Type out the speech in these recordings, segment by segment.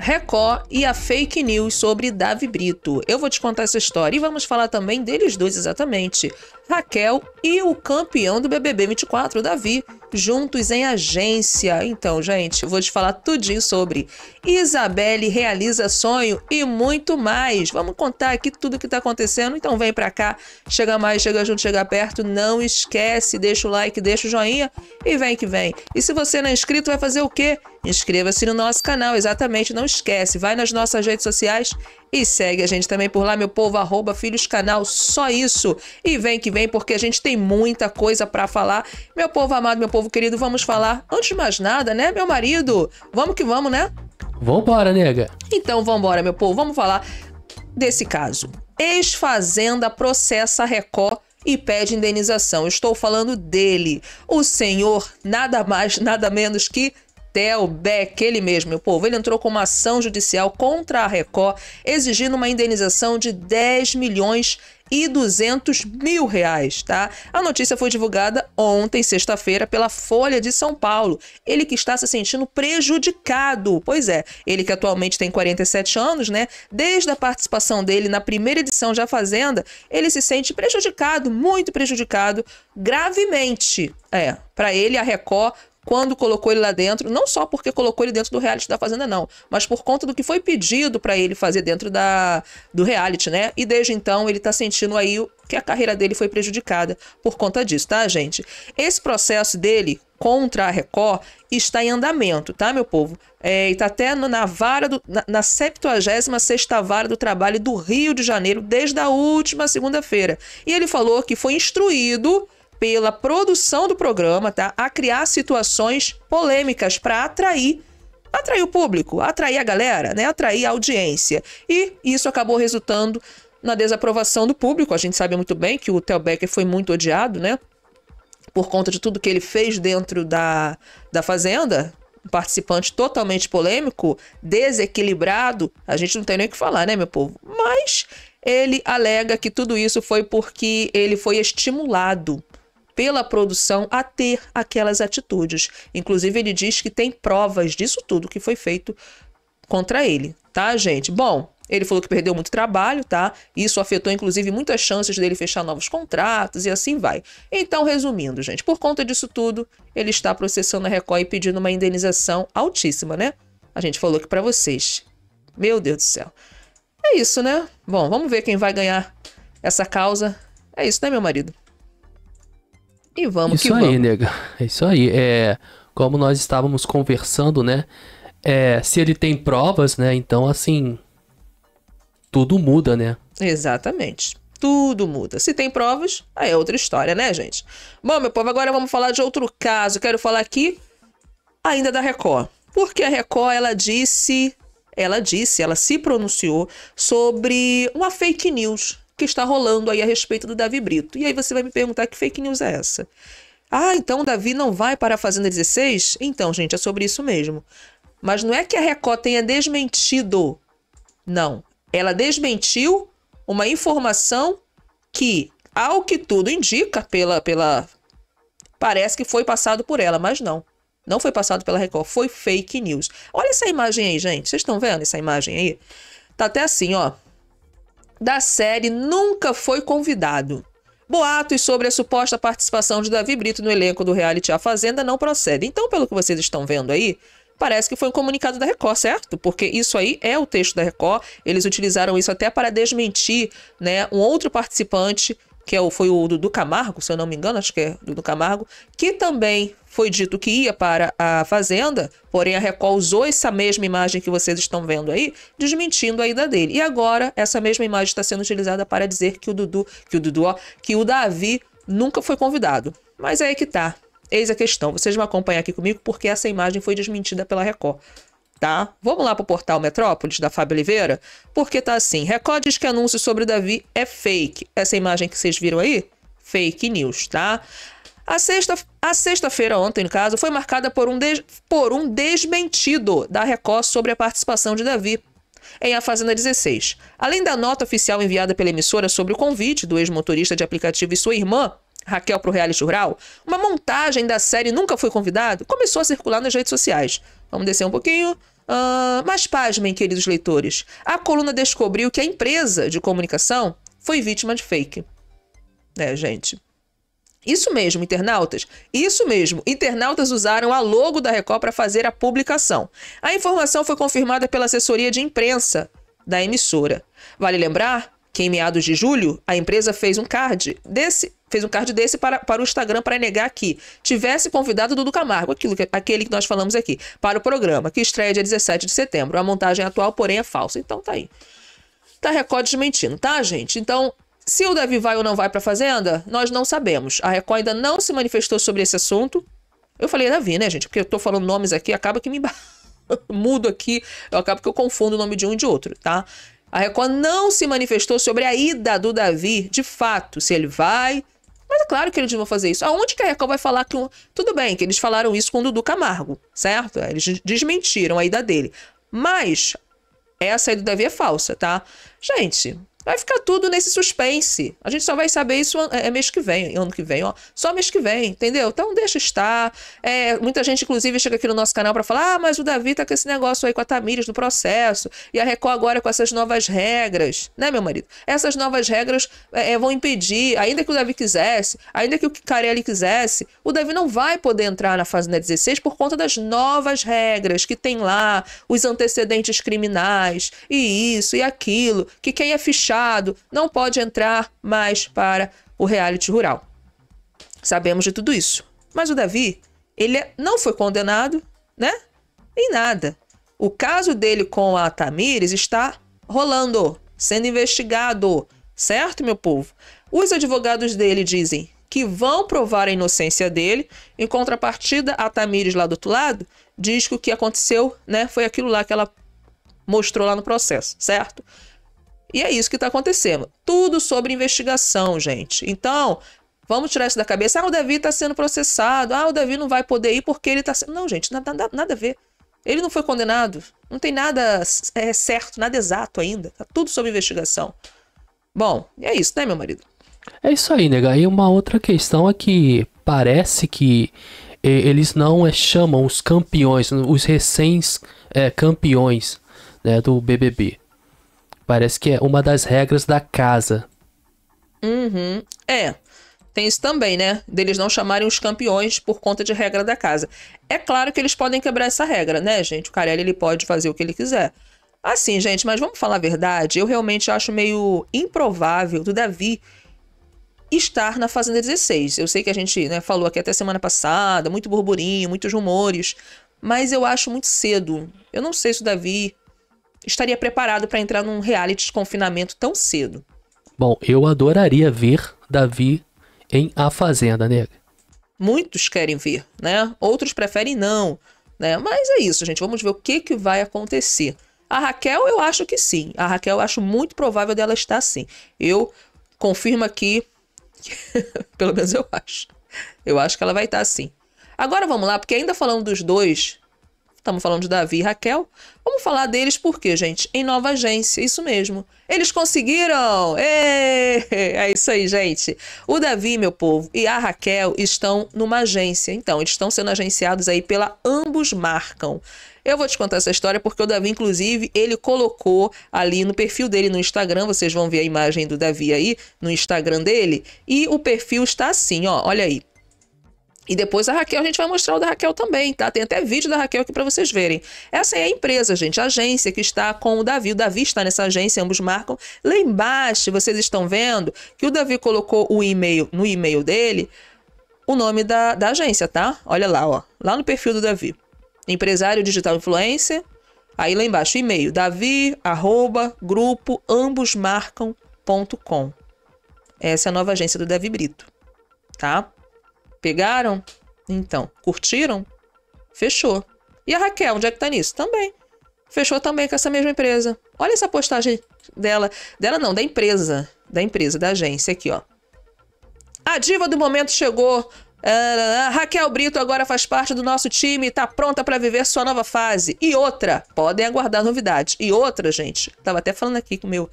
Record e a fake news sobre Davi Brito. Eu vou te contar essa história e vamos falar também deles dois exatamente. Raquel e o campeão do BBB 24, Davi, juntos em agência. Então, gente, vou te falar tudinho sobre Isabelle realiza sonho e muito mais. Vamos contar aqui tudo o que está acontecendo. Então, vem para cá, chega mais, chega junto, chega perto. Não esquece, deixa o like, deixa o joinha e vem que vem. E se você não é inscrito, vai fazer o quê? Inscreva-se no nosso canal, exatamente. Não esquece, vai nas nossas redes sociais e segue a gente também por lá, meu povo, arroba Filhos Canal, só isso. E vem que vem porque a gente tem muita coisa para falar. Meu povo amado, meu povo querido, vamos falar antes de mais nada, né, meu marido? Vamos que vamos, né? Vambora, nega. Então vambora, meu povo, vamos falar desse caso. Ex-fazenda processa Record e pede indenização. Estou falando dele, o senhor, nada mais, nada menos que Tel Beck, ele mesmo, meu povo, ele entrou com uma ação judicial contra a Record, exigindo uma indenização de 10 milhões e 200 mil reais, tá? A notícia foi divulgada ontem, sexta-feira, pela Folha de São Paulo. Ele que está se sentindo prejudicado, pois é, ele que atualmente tem 47 anos, né? Desde a participação dele na primeira edição da Fazenda, ele se sente prejudicado, muito prejudicado, gravemente. É, para ele a Record quando colocou ele lá dentro, não só porque colocou ele dentro do reality da Fazenda, não, mas por conta do que foi pedido para ele fazer dentro da, do reality, né? E desde então ele tá sentindo aí que a carreira dele foi prejudicada por conta disso, tá, gente? Esse processo dele contra a Record está em andamento, tá, meu povo? É, e tá até na vara do, na, na 76 vara do trabalho do Rio de Janeiro desde a última segunda-feira. E ele falou que foi instruído pela produção do programa, tá? A criar situações polêmicas para atrair atrair o público, atrair a galera, né? Atrair a audiência. E isso acabou resultando na desaprovação do público. A gente sabe muito bem que o Theo Becker foi muito odiado, né? Por conta de tudo que ele fez dentro da, da Fazenda. Um participante totalmente polêmico, desequilibrado. A gente não tem nem o que falar, né, meu povo? Mas ele alega que tudo isso foi porque ele foi estimulado pela produção a ter aquelas atitudes. Inclusive, ele diz que tem provas disso tudo que foi feito contra ele, tá, gente? Bom, ele falou que perdeu muito trabalho, tá? Isso afetou, inclusive, muitas chances dele fechar novos contratos e assim vai. Então, resumindo, gente, por conta disso tudo, ele está processando a Record e pedindo uma indenização altíssima, né? A gente falou aqui para vocês. Meu Deus do céu. É isso, né? Bom, vamos ver quem vai ganhar essa causa. É isso, né, meu marido? E vamos isso que aí, nega. É isso aí. É, como nós estávamos conversando, né? É, se ele tem provas, né? Então, assim. Tudo muda, né? Exatamente. Tudo muda. Se tem provas, aí é outra história, né, gente? Bom, meu povo, agora vamos falar de outro caso. Quero falar aqui ainda da Record. Porque a Record, ela disse ela disse, ela se pronunciou sobre uma fake news que está rolando aí a respeito do Davi Brito. E aí você vai me perguntar que fake news é essa? Ah, então o Davi não vai para a Fazenda 16? Então, gente, é sobre isso mesmo. Mas não é que a Record tenha desmentido. Não. Ela desmentiu uma informação que, ao que tudo indica, pela, pela. Parece que foi passado por ela, mas não. Não foi passado pela Record, foi fake news. Olha essa imagem aí, gente. Vocês estão vendo essa imagem aí? Tá até assim, ó da série nunca foi convidado. Boatos sobre a suposta participação de Davi Brito no elenco do reality A Fazenda não procedem. Então, pelo que vocês estão vendo aí, parece que foi um comunicado da Record, certo? Porque isso aí é o texto da Record. Eles utilizaram isso até para desmentir né, um outro participante que é o, foi o Dudu Camargo, se eu não me engano, acho que é Dudu Camargo, que também foi dito que ia para a Fazenda, porém a Record usou essa mesma imagem que vocês estão vendo aí, desmentindo a ida dele. E agora essa mesma imagem está sendo utilizada para dizer que o Dudu, que o Dudu, ó, que o Davi nunca foi convidado. Mas é aí que tá. Eis a questão. Vocês vão acompanhar aqui comigo porque essa imagem foi desmentida pela Record tá? Vamos lá pro portal Metrópolis da Fábio Oliveira, porque tá assim: Record diz que anúncio sobre Davi é fake. Essa imagem que vocês viram aí? Fake news, tá? A sexta, a sexta-feira ontem, no caso, foi marcada por um, des, por um desmentido da Record sobre a participação de Davi em A Fazenda 16. Além da nota oficial enviada pela emissora sobre o convite do ex-motorista de aplicativo e sua irmã, Raquel para o reality rural, uma montagem da série Nunca Foi Convidado começou a circular nas redes sociais. Vamos descer um pouquinho. Uh, mas pasmem, queridos leitores, a coluna descobriu que a empresa de comunicação foi vítima de fake. É gente? Isso mesmo, internautas. Isso mesmo, internautas usaram a logo da Record para fazer a publicação. A informação foi confirmada pela assessoria de imprensa da emissora. Vale lembrar que em meados de julho, a empresa fez um card desse fez um card desse para, para o Instagram para negar que tivesse convidado Dudu Camargo, aquilo que, aquele que nós falamos aqui, para o programa, que estreia dia 17 de setembro. A montagem atual, porém, é falsa. Então tá aí. Tá Record desmentindo, tá, gente? Então, se o Davi vai ou não vai para a Fazenda, nós não sabemos. A Record ainda não se manifestou sobre esse assunto. Eu falei é Davi, né, gente? Porque eu tô falando nomes aqui, acaba que me mudo aqui, eu acabo que eu confundo o nome de um e de outro, tá? A Record não se manifestou sobre a ida do Davi, de fato, se ele vai, mas é claro que eles vão fazer isso. Aonde que a Record vai falar que. Um... Tudo bem, que eles falaram isso com o Dudu Camargo, certo? Eles desmentiram a ida dele. Mas essa do deve é falsa, tá? Gente, Vai ficar tudo nesse suspense. A gente só vai saber isso é, é, mês que vem, ano que vem, ó. Só mês que vem, entendeu? Então deixa estar. É, muita gente, inclusive, chega aqui no nosso canal para falar: ah, mas o Davi tá com esse negócio aí com a Tamires no processo. E a Record agora com essas novas regras, né, meu marido? Essas novas regras é, é vão impedir, ainda que o Davi quisesse, ainda que o Carelli quisesse, o Davi não vai poder entrar na fase 16 por conta das novas regras que tem lá, os antecedentes criminais, e isso e aquilo, que quem é fichado Estado não pode entrar mais para o reality rural. Sabemos de tudo isso. Mas o Davi, ele é- não foi condenado, né? Em nada. O caso dele com a Tamires está rolando, sendo investigado, certo, meu povo? Os advogados dele dizem que vão provar a inocência dele. Em contrapartida, a Tamires lá do outro lado diz que o que aconteceu, né, foi aquilo lá que ela mostrou lá no processo, certo? E é isso que está acontecendo. Tudo sobre investigação, gente. Então, vamos tirar isso da cabeça. Ah, o Davi está sendo processado. Ah, o Davi não vai poder ir porque ele está sendo. Não, gente, nada, nada, nada a ver. Ele não foi condenado. Não tem nada é, certo, nada exato ainda. Está tudo sobre investigação. Bom, é isso, né, meu marido? É isso aí, nega. E uma outra questão é que parece que é, eles não é, chamam os campeões, os recém-campeões é, né, do BBB. Parece que é uma das regras da casa. Uhum. É. Tem isso também, né? Deles não chamarem os campeões por conta de regra da casa. É claro que eles podem quebrar essa regra, né, gente? O Carelli ele pode fazer o que ele quiser. Assim, gente, mas vamos falar a verdade, eu realmente acho meio improvável do Davi estar na Fazenda 16. Eu sei que a gente né, falou aqui até semana passada, muito burburinho, muitos rumores, mas eu acho muito cedo. Eu não sei se o Davi estaria preparado para entrar num reality de confinamento tão cedo. Bom, eu adoraria ver Davi em A Fazenda, nega. Né? Muitos querem ver, né? Outros preferem não, né? Mas é isso, gente. Vamos ver o que, que vai acontecer. A Raquel, eu acho que sim. A Raquel, eu acho muito provável dela estar sim. Eu confirmo aqui, pelo menos eu acho. Eu acho que ela vai estar sim. Agora vamos lá, porque ainda falando dos dois, Estamos falando de Davi e Raquel. Vamos falar deles porque, gente, em nova agência, isso mesmo. Eles conseguiram! É isso aí, gente. O Davi, meu povo, e a Raquel estão numa agência. Então, eles estão sendo agenciados aí pela Ambos Marcam. Eu vou te contar essa história porque o Davi, inclusive, ele colocou ali no perfil dele no Instagram, vocês vão ver a imagem do Davi aí no Instagram dele, e o perfil está assim, ó, olha aí. E depois a Raquel, a gente vai mostrar o da Raquel também, tá? Tem até vídeo da Raquel aqui para vocês verem. Essa é a empresa, gente, a agência que está com o Davi. O Davi está nessa agência, ambos marcam. Lá embaixo, vocês estão vendo que o Davi colocou o e-mail no e-mail dele, o nome da, da agência, tá? Olha lá, ó. Lá no perfil do Davi. Empresário Digital Influencer. Aí lá embaixo, e-mail, davi, arroba, grupo, ambosmarcam.com. Essa é a nova agência do Davi Brito, tá? Pegaram? Então, curtiram? Fechou. E a Raquel, onde é que tá nisso? Também. Fechou também com essa mesma empresa. Olha essa postagem dela. Dela não, da empresa. Da empresa, da agência aqui, ó. A diva do momento chegou. Uh, Raquel Brito agora faz parte do nosso time e está pronta para viver sua nova fase. E outra, podem aguardar novidades. E outra, gente, tava até falando aqui com o meu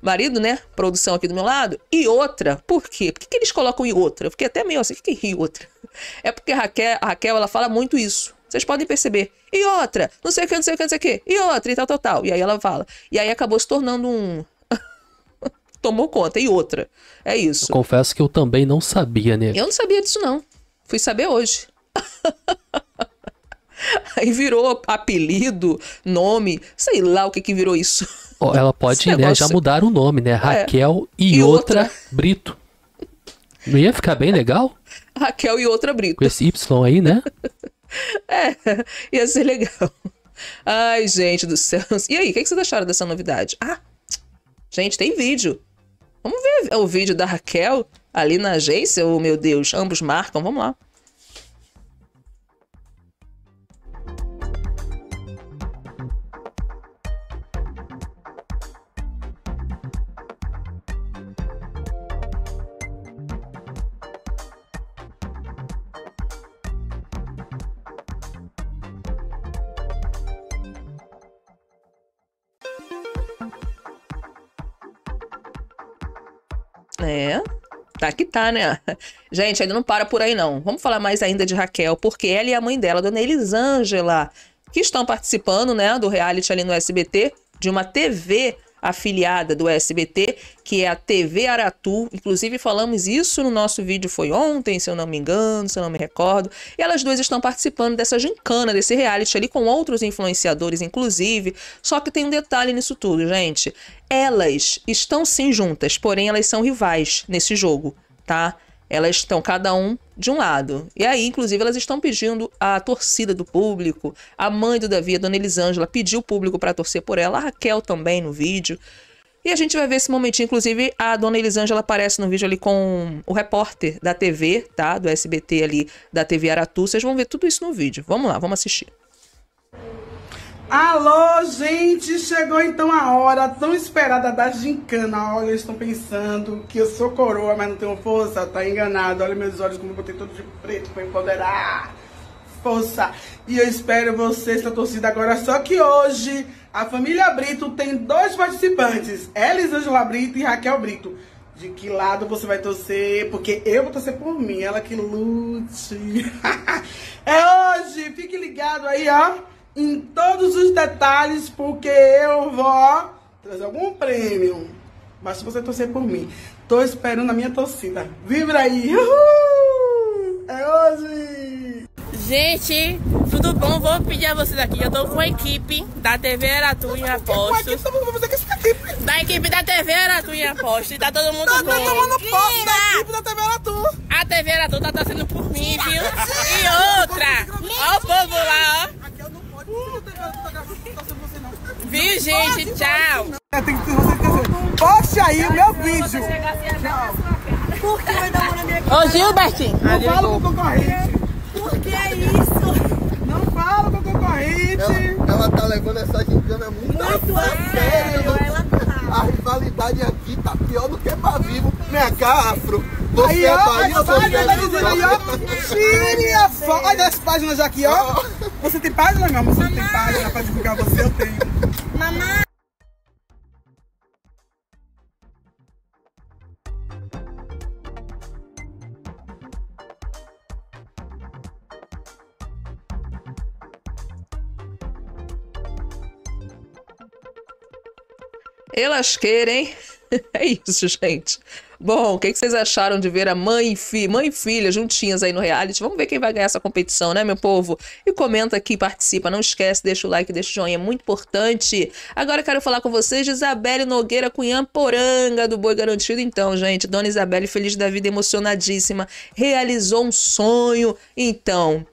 marido, né? Produção aqui do meu lado. E outra. Por quê? Por que, que eles colocam e outra? Eu fiquei até meio assim, o que, que é e outra? É porque a Raquel, a Raquel, ela fala muito isso. Vocês podem perceber. E outra, não sei o que, não sei o que, não sei o que. E outra, e tal, tal, tal. E aí ela fala. E aí acabou se tornando um. Tomou conta. E outra. É isso. Eu confesso que eu também não sabia, né? Eu não sabia disso, não. Fui saber hoje. aí virou apelido, nome, sei lá o que que virou isso ela pode né, já mudar o nome, né? É. Raquel é. e, e outra... outra Brito. Não ia ficar bem legal? Raquel e outra Brito. Com esse Y aí, né? é, ia ser legal. Ai, gente do céu. E aí, o que, que vocês acharam dessa novidade? Ah, gente, tem vídeo. Vamos ver o vídeo da Raquel ali na agência? Oh, meu Deus, ambos marcam. Vamos lá. É, tá que tá, né? Gente, ainda não para por aí não. Vamos falar mais ainda de Raquel, porque ela e a mãe dela, Dona Elisângela, que estão participando, né, do reality ali no SBT, de uma TV afiliada do SBT, que é a TV Aratu. Inclusive, falamos isso no nosso vídeo, foi ontem, se eu não me engano, se eu não me recordo. E elas duas estão participando dessa gincana, desse reality ali, com outros influenciadores, inclusive. Só que tem um detalhe nisso tudo, gente. Elas estão sim juntas, porém elas são rivais nesse jogo, tá? Elas estão cada um de um lado. E aí, inclusive, elas estão pedindo a torcida do público. A mãe do Davi, a dona Elisângela, pediu o público para torcer por ela. A Raquel também no vídeo. E a gente vai ver esse momentinho. Inclusive, a dona Elisângela aparece no vídeo ali com o repórter da TV, tá? Do SBT ali, da TV Aratu. Vocês vão ver tudo isso no vídeo. Vamos lá, vamos assistir. Alô, gente! Chegou então a hora tão esperada da gincana. Olha, estão pensando que eu sou coroa, mas não tenho força. Tá enganado. Olha meus olhos como eu botei todo de preto pra empoderar. Força! E eu espero vocês na torcida agora. Só que hoje a família Brito tem dois participantes. Elisângela Brito e Raquel Brito. De que lado você vai torcer? Porque eu vou torcer por mim. Ela que lute. é hoje! Fique ligado aí, ó em todos os detalhes, porque eu vou trazer algum prêmio. Basta você torcer por mim. Tô esperando a minha torcida. Vibra aí! Uhul! É hoje! Gente, tudo bom? Vou pedir a vocês aqui. Eu tô com a equipe da TV Aratu em Apostos. Tá da equipe da TV Aratu em Apostos. Tá todo mundo tá, bom. Tá foto da equipe da TV Aratu. A TV Aratu tá viu, gente? Tchau. É, tem que Poste aí o meu vídeo. Por que vai dar uma na minha cara? Ô, Gilbertinho. Não é fala com o concorrente. Por que é isso? Não fala com o concorrente. Ela, ela tá levando essa gincana muito, muito a sério. Tá. A rivalidade aqui tá pior do que pra vivo. Minha cafro. Você aí, é ó, Bahia, as tá dizendo aí, ó. Tire a foto. Olha as páginas aqui, ó. Você tem página, meu amor? Você não tem página pra divulgar você, eu tenho. Mamãe! E lasqueira, hein? É isso, gente. Bom, o que, que, vocês acharam de ver a mãe e, fi mãe e filha juntinhas aí no reality? Vamos ver quem vai ganhar essa competição, né, meu povo? E comenta aqui, participa. Não esquece, deixa o like, deixa o joinha, é muito importante. Agora quero falar com vocês de Isabelle Nogueira Cunhã Poranga, do Boi Garantido. Então, gente, Dona Isabelle, feliz da vida, emocionadíssima, realizou um sonho. Então,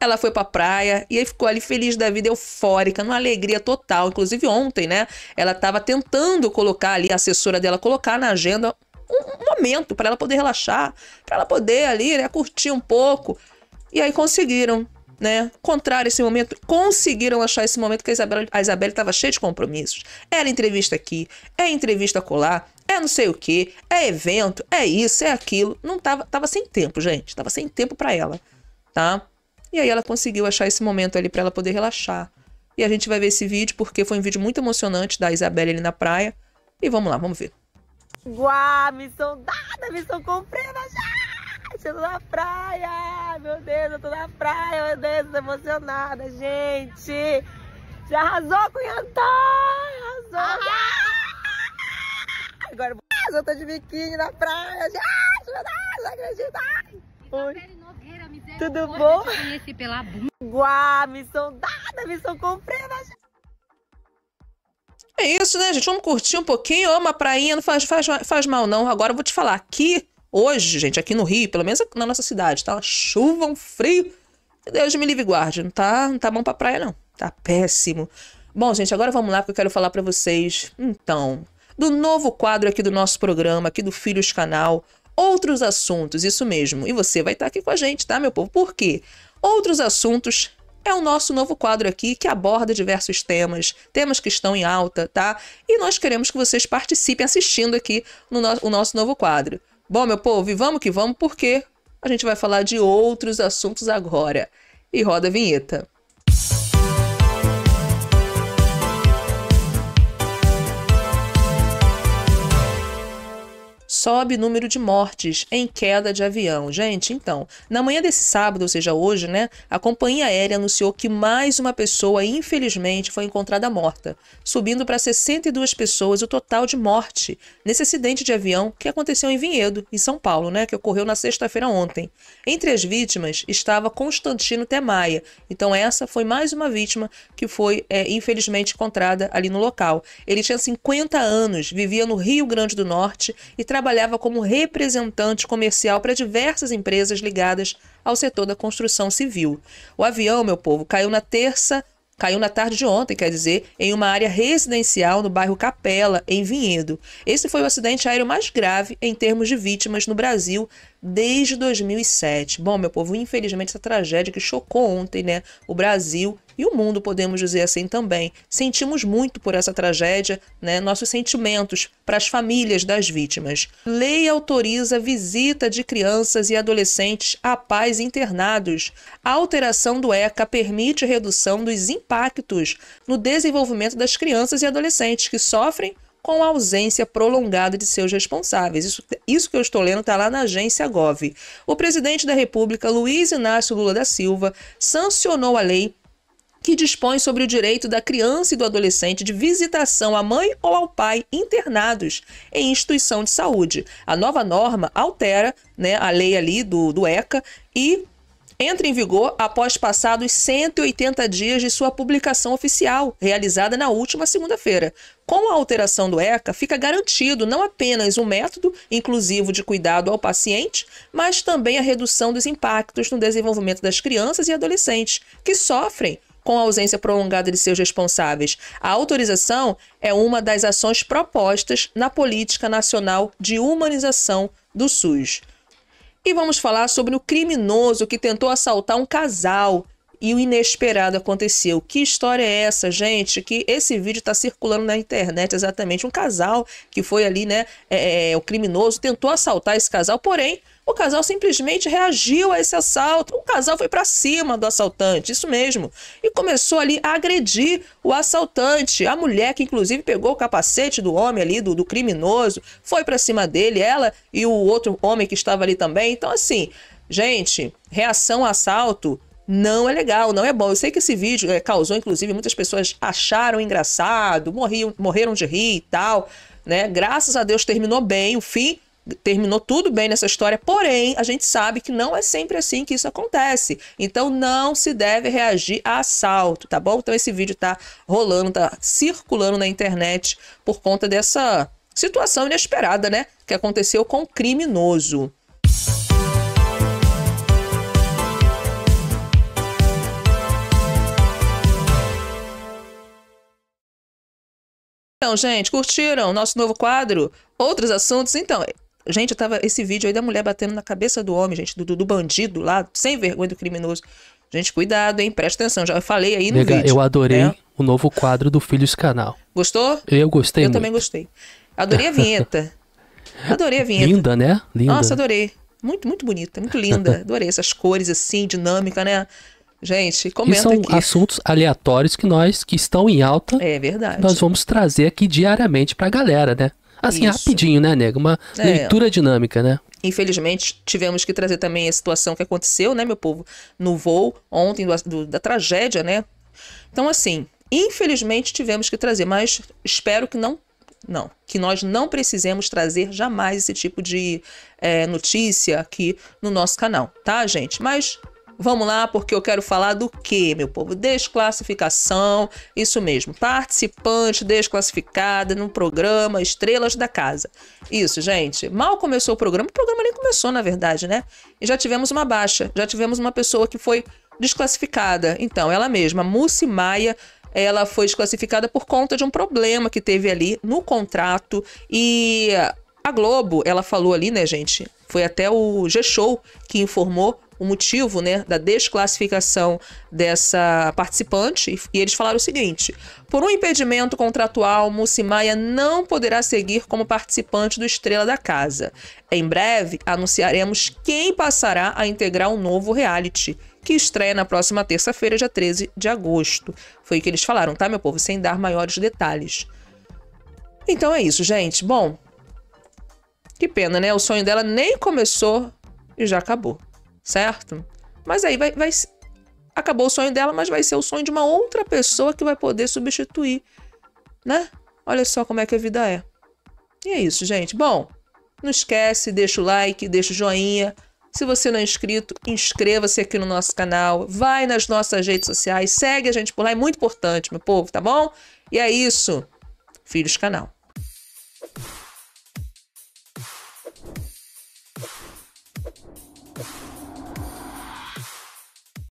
ela foi pra praia e aí ficou ali feliz da vida, eufórica, numa alegria total. Inclusive ontem, né? Ela estava tentando colocar ali, a assessora dela colocar na agenda um momento para ela poder relaxar, para ela poder ali, né, curtir um pouco. E aí conseguiram, né, encontrar esse momento, conseguiram achar esse momento que a Isabela a Isabel estava cheia de compromissos. Era é entrevista aqui, é entrevista colar, é não sei o que, é evento, é isso, é aquilo. Não tava, tava sem tempo, gente. Tava sem tempo para ela, tá? E aí ela conseguiu achar esse momento ali para ela poder relaxar. E a gente vai ver esse vídeo porque foi um vídeo muito emocionante da Isabela ali na praia. E vamos lá, vamos ver. Uau, missão dada, missão cumprida já! Eu tô na praia, meu Deus, eu tô na praia, meu Deus, tô emocionada, gente! Já arrasou, cunhantão! Arrasou! Ah! Agora eu tô de biquíni na praia, já. meu Deus, não acredito! Oi. Tudo bom? Eu missão dada, missão cumprida já! É isso, né, gente? Vamos curtir um pouquinho, ama uma prainha, não faz, faz, faz mal, não. Agora eu vou te falar, aqui, hoje, gente, aqui no Rio, pelo menos na nossa cidade, tá uma chuva, um frio. Deus me livre e guarde. Não tá, não tá bom pra praia, não. Tá péssimo. Bom, gente, agora vamos lá, porque eu quero falar para vocês, então, do novo quadro aqui do nosso programa, aqui do Filhos Canal, outros assuntos, isso mesmo. E você vai estar tá aqui com a gente, tá, meu povo? Por quê? Outros assuntos é o nosso novo quadro aqui que aborda diversos temas, temas que estão em alta, tá? E nós queremos que vocês participem assistindo aqui no, o nosso novo quadro. Bom, meu povo, e vamos que vamos, porque a gente vai falar de outros assuntos agora. E roda a vinheta. sobe número de mortes em queda de avião. Gente, então, na manhã desse sábado, ou seja, hoje, né, a companhia aérea anunciou que mais uma pessoa, infelizmente, foi encontrada morta, subindo para 62 pessoas o total de morte nesse acidente de avião que aconteceu em Vinhedo, em São Paulo, né, que ocorreu na sexta-feira ontem. Entre as vítimas estava Constantino Temaia. Então, essa foi mais uma vítima que foi, é, infelizmente, encontrada ali no local. Ele tinha 50 anos, vivia no Rio Grande do Norte e trabalhava trabalhava como representante comercial para diversas empresas ligadas ao setor da construção civil. O avião, meu povo, caiu na terça caiu na tarde de ontem, quer dizer, em uma área residencial no bairro Capela, em Vinhedo. Esse foi o acidente aéreo mais grave em termos de vítimas no Brasil desde 2007. Bom, meu povo, infelizmente essa tragédia que chocou ontem, né, o Brasil e o mundo, podemos dizer assim também. Sentimos muito por essa tragédia, né? Nossos sentimentos para as famílias das vítimas. Lei autoriza visita de crianças e adolescentes a pais internados. A alteração do ECA permite redução dos impactos no desenvolvimento das crianças e adolescentes que sofrem com a ausência prolongada de seus responsáveis. Isso, isso que eu estou lendo está lá na agência GOV. O presidente da República, Luiz Inácio Lula da Silva, sancionou a lei que dispõe sobre o direito da criança e do adolescente de visitação à mãe ou ao pai internados em instituição de saúde. A nova norma altera né, a lei ali do, do ECA e entra em vigor após passados 180 dias de sua publicação oficial, realizada na última segunda-feira. Com a alteração do ECA, fica garantido não apenas um método inclusivo de cuidado ao paciente, mas também a redução dos impactos no desenvolvimento das crianças e adolescentes, que sofrem com a ausência prolongada de seus responsáveis. A autorização é uma das ações propostas na Política Nacional de Humanização do SUS. E vamos falar sobre o criminoso que tentou assaltar um casal e o inesperado aconteceu. Que história é essa, gente? Que esse vídeo está circulando na internet exatamente. Um casal que foi ali, né? É, é, é, o criminoso tentou assaltar esse casal, porém. O casal simplesmente reagiu a esse assalto. O casal foi para cima do assaltante, isso mesmo. E começou ali a agredir o assaltante. A mulher, que inclusive pegou o capacete do homem ali, do, do criminoso, foi para cima dele, ela e o outro homem que estava ali também. Então, assim, gente, reação a assalto não é legal, não é bom. Eu sei que esse vídeo é, causou, inclusive, muitas pessoas acharam engraçado, morriam, morreram de rir e tal, né? Graças a Deus terminou bem, o fim terminou tudo bem nessa história, porém, a gente sabe que não é sempre assim que isso acontece. Então, não se deve reagir a assalto, tá bom? Então, esse vídeo tá rolando, tá circulando na internet por conta dessa situação inesperada, né? Que aconteceu com um criminoso. Então, gente, curtiram nosso novo quadro? Outros assuntos? Então, gente, eu tava esse vídeo aí da mulher batendo na cabeça do homem, gente, do, do bandido lá, sem vergonha do criminoso. Gente, cuidado, hein? Presta atenção, já falei aí no Nega, vídeo. Eu adorei né? o novo quadro do Filhos Canal. Gostou? Eu gostei Eu muito. também gostei. Adorei a vinheta. Adorei a vinheta. Linda, né? Linda. Nossa, adorei. Muito, muito bonita, muito linda. Adorei essas cores assim, dinâmica, né? Gente, comenta e são assuntos aleatórios que nós, que estão em alta, é verdade. nós vamos trazer aqui diariamente pra galera, né? Assim, Isso. rapidinho, né, nego? Uma é. leitura dinâmica, né? Infelizmente, tivemos que trazer também a situação que aconteceu, né, meu povo, no voo ontem, do, do, da tragédia, né? Então, assim, infelizmente tivemos que trazer, mas espero que não não, que nós não precisemos trazer jamais esse tipo de é, notícia aqui no nosso canal, tá, gente? Mas Vamos lá, porque eu quero falar do que, meu povo? Desclassificação, isso mesmo. Participante desclassificada no programa Estrelas da Casa. Isso, gente. Mal começou o programa, o programa nem começou, na verdade, né? E já tivemos uma baixa, já tivemos uma pessoa que foi desclassificada. Então, ela mesma, Mussi Maia, ela foi desclassificada por conta de um problema que teve ali no contrato e a Globo, ela falou ali, né, gente? Foi até o G-Show que informou o motivo né, da desclassificação dessa participante e eles falaram o seguinte: por um impedimento contratual, Mucimaia não poderá seguir como participante do Estrela da Casa. Em breve, anunciaremos quem passará a integrar o um novo reality, que estreia na próxima terça-feira, dia 13 de agosto. Foi o que eles falaram, tá, meu povo? Sem dar maiores detalhes. Então é isso, gente. Bom, que pena, né? O sonho dela nem começou e já acabou certo? Mas aí vai, vai. Acabou o sonho dela, mas vai ser o sonho de uma outra pessoa que vai poder substituir, né? Olha só como é que a vida é. E é isso, gente. Bom, não esquece, deixa o like, deixa o joinha. Se você não é inscrito, inscreva-se aqui no nosso canal, vai nas nossas redes sociais, segue a gente por lá, é muito importante, meu povo, tá bom? E é isso. Filhos Canal.